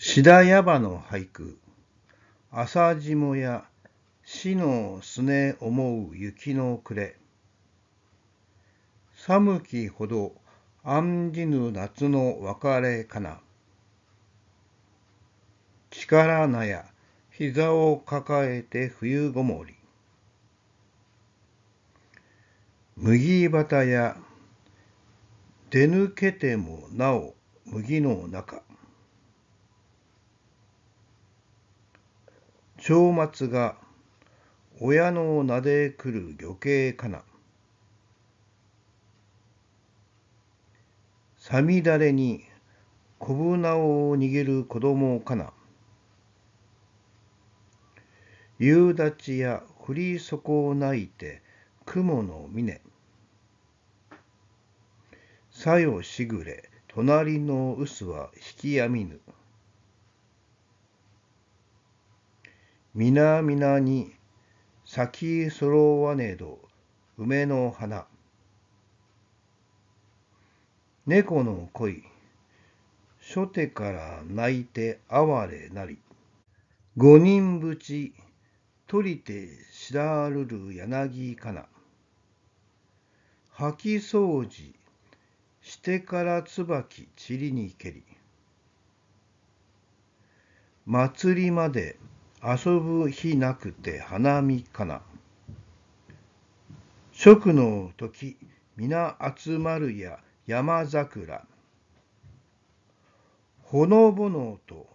シダヤバの俳句。朝霜や死のすね思う雪の暮れ。寒きほど案じぬ夏の別れかな。力なや膝を抱えて冬ごもり。麦畑や出抜けてもなお麦の中。長末が親の名で来る漁形かな。さみだれに小舟を握る子供かな。夕立や降りを泣いて雲の峰。さよしぐれ、隣の臼は引きやみぬ。皆々に咲き揃わねど梅の花猫の恋初手から泣いて哀れなり五人ぶち取りて知らるる柳かな吐き掃除してから椿ちりにけり祭りまで遊ぶ日なくて花見かな。食の時、皆集まるや山桜。ほのぼのと、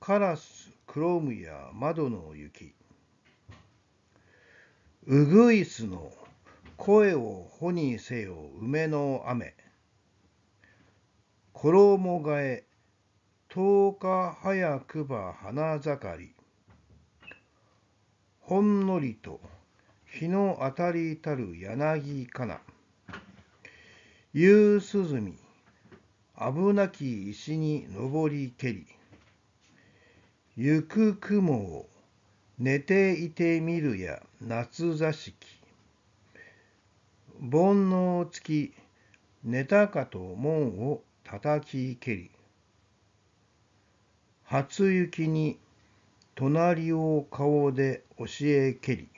カラス、クロームや窓の雪。うぐいすの声をほにせよ梅の雨。衣替え十日早くば花盛りほんのりと日の当たりたる柳かな夕涼み危なき石に登りけり行く雲を寝ていてみるや夏座敷煩悩つき寝たかと門を叩きけり初雪に隣を顔で教えけり